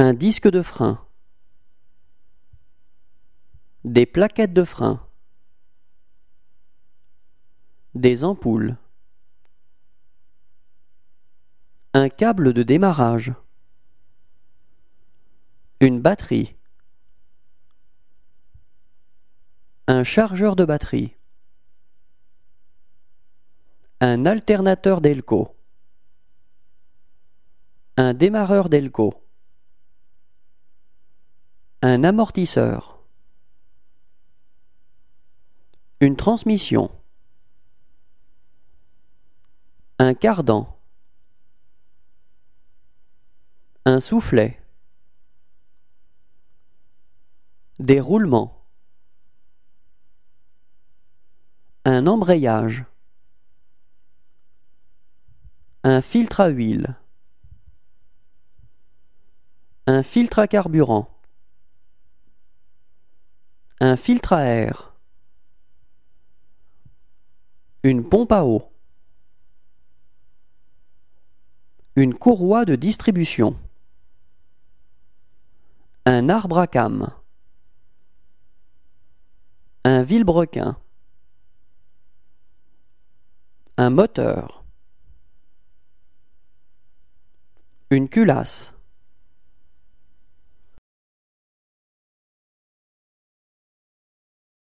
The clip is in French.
un disque de frein, des plaquettes de frein, des ampoules, un câble de démarrage, une batterie, un chargeur de batterie, un alternateur d'Elco, un démarreur d'Elco un amortisseur, une transmission, un cardan, un soufflet, des roulements, un embrayage, un filtre à huile, un filtre à carburant. Un filtre à air. Une pompe à eau. Une courroie de distribution. Un arbre à cam. Un vilebrequin. Un moteur. Une culasse.